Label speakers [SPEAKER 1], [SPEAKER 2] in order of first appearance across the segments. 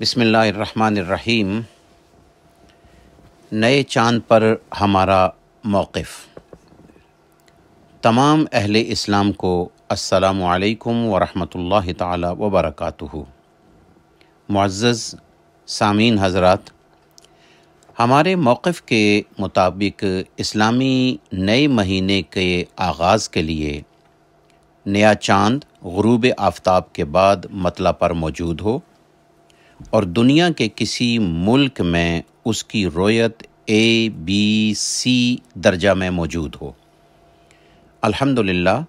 [SPEAKER 1] बिसमीम नए चांद पर हमारा मौक़ तमाम अहल इस्लाम को असलकम वरहल तबरक मज्ज़ सामीन हजरात हमारे मौक़ के मुताबिक इस्लामी नए महीने के आगाज़ के लिए नया चांद गरूब आफ्ताब के बाद मतला पर मौजूद हो और दुनिया के किसी मुल्क में उसकी रोयत ए बी सी दर्जा में मौजूद हो अल्हम्दुलिल्लाह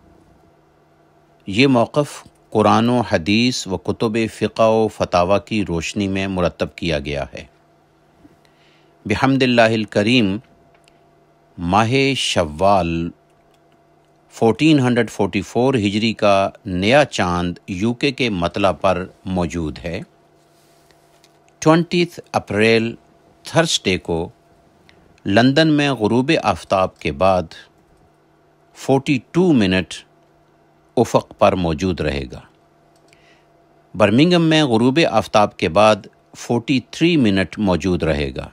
[SPEAKER 1] ये मौक़ कुरान हदीस व कुतुब फ़िका व फतावा की रोशनी में मुरतब किया गया है बहमदिल्लाहिल करीम माह शव्वाल 1444 हिजरी का नया चांद यूके के मतला पर मौजूद है ट्वेंटीथ अप्रैल थर्सडे को लंदन में गुरूब आफ्ताब के बाद 42 मिनट उफक पर मौजूद रहेगा बर्मिंगम में गुरूब आफ्ताब के बाद 43 मिनट मौजूद रहेगा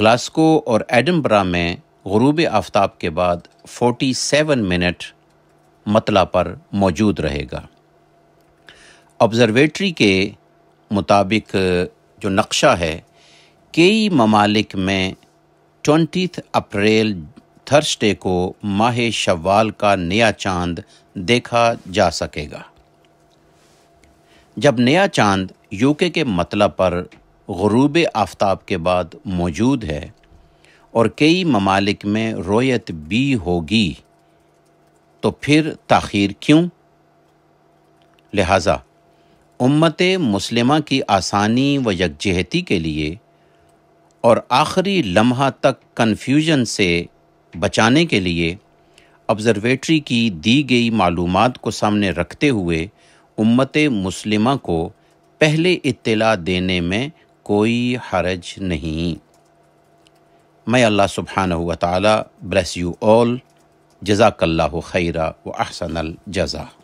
[SPEAKER 1] ग्लास्को और एडमब्रा में गुरूब आफ्ताब के बाद 47 मिनट मतला पर मौजूद रहेगा ऑब्ज़रवेटरी के मुताबिक जो नक्शा है कई ममालिक में ट्वेंटी अप्रैल थर्सडे को माह शवाल का नया चांद देखा जा सकेगा जब नया चांद यूके के मतलब पर गरूब आफ्ताब के बाद मौजूद है और कई ममालिक में रोयत भी होगी तो फिर तखिर क्यों लिहाजा उम्मत मुस्लिमा की आसानी व यकजहती के लिए और आखिरी लम्हा तक कन्फ्यूजन से बचाने के लिए ऑब्ज़रवेटरी की दी गई मालूम को सामने रखते हुए उम्मत मुस्लिमा को पहले इत्तला देने में कोई हरज नहीं मैं अल्लाह सुबहान हुआ ताली ब्लेस यू ऑल जजाकल्ला खैरा व अहसन जज़ा